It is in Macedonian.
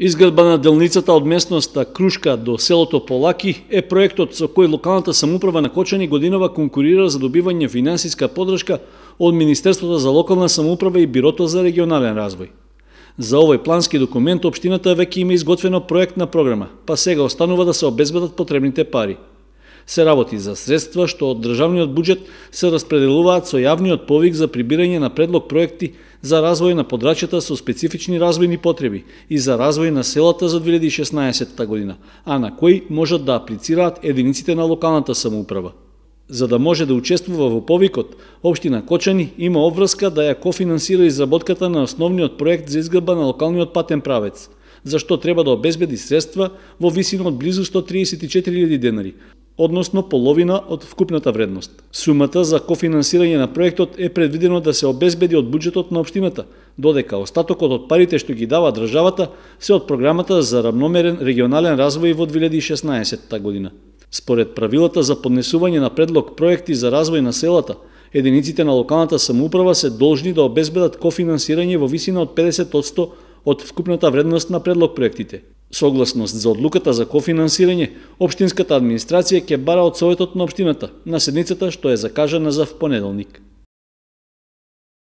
Изградба на делницата од местноста Крушка до селото Полаки е проектот со кој локалната самуправа на Кочани годинова конкурира за добивање финансиска подршка од Министерството за локална самуправа и Бирото за регионален развој. За овој плански документ општината веќе има изготвено на програма, па сега останува да се обезбедат потребните пари се работи за средства што од државниот буџет се распределуваат со јавниот повик за прибирање на предлог проекти за развој на подрачјата со специфични развојни потреби и за развој на селата за 2016 година, а на кои можат да аплицираат единиците на локалната самоуправа. За да може да учествува во повикот, Обштина Кочани има обврска да ја кофинансира изработката на основниот проект за изградба на локалниот патен правец, за што треба да обезбеди средства во висина од близу 134.000 денари, односно половина од вкупната вредност. Сумата за кофинансирање на проектот е предвидено да се обезбеди од буџетот на општината, додека остатокот од парите што ги дава државата се од програмата за рамномерен регионален развој во 2016 година. Според правилата за поднесување на предлог проекти за развој на селата, единиците на локалната самоуправа се должни да обезбедат кофинансирање во висина од 50% од вкупната вредност на предлог проектите. Согласност за одлуката за кофинансирање, Обштинската администрација ќе бара од Советот на Обштината на седницата што е закажана за в понеделник.